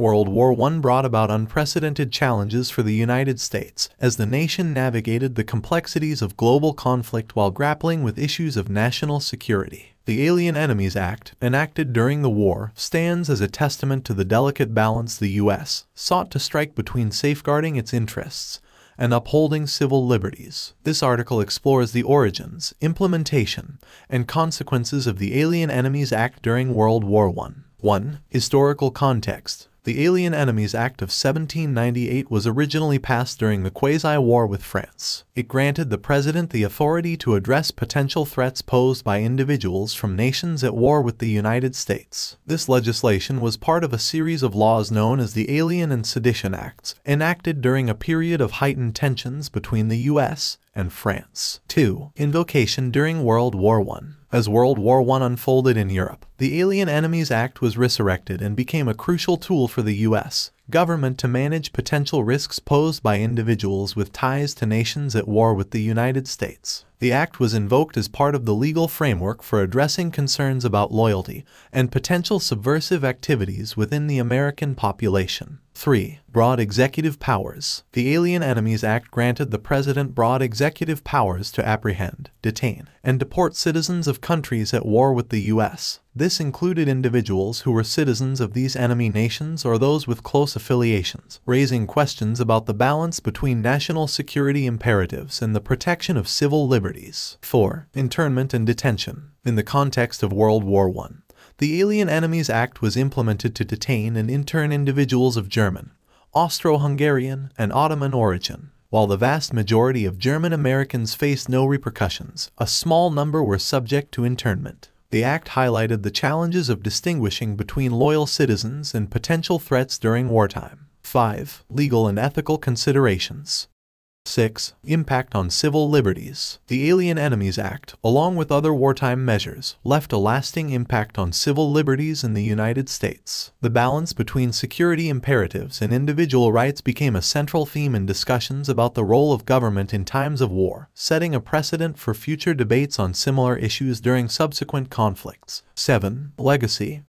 World War I brought about unprecedented challenges for the United States as the nation navigated the complexities of global conflict while grappling with issues of national security. The Alien Enemies Act, enacted during the war, stands as a testament to the delicate balance the U.S. sought to strike between safeguarding its interests and upholding civil liberties. This article explores the origins, implementation, and consequences of the Alien Enemies Act during World War I. 1. Historical context the Alien Enemies Act of 1798 was originally passed during the Quasi-War with France. It granted the President the authority to address potential threats posed by individuals from nations at war with the United States. This legislation was part of a series of laws known as the Alien and Sedition Acts, enacted during a period of heightened tensions between the U.S. and France. 2. Invocation during World War I as World War I unfolded in Europe, the Alien Enemies Act was resurrected and became a crucial tool for for the U.S. government to manage potential risks posed by individuals with ties to nations at war with the United States. The act was invoked as part of the legal framework for addressing concerns about loyalty and potential subversive activities within the American population. 3. Broad Executive Powers The Alien Enemies Act granted the President broad executive powers to apprehend, detain, and deport citizens of countries at war with the U.S. This included individuals who were citizens of these enemy nations or those with close affiliations, raising questions about the balance between national security imperatives and the protection of civil liberties. 4. Internment and Detention In the context of World War I, the Alien Enemies Act was implemented to detain and intern individuals of German, Austro-Hungarian, and Ottoman origin. While the vast majority of German Americans faced no repercussions, a small number were subject to internment. The act highlighted the challenges of distinguishing between loyal citizens and potential threats during wartime. 5. Legal and ethical considerations. 6. Impact on Civil Liberties The Alien Enemies Act, along with other wartime measures, left a lasting impact on civil liberties in the United States. The balance between security imperatives and individual rights became a central theme in discussions about the role of government in times of war, setting a precedent for future debates on similar issues during subsequent conflicts. 7. Legacy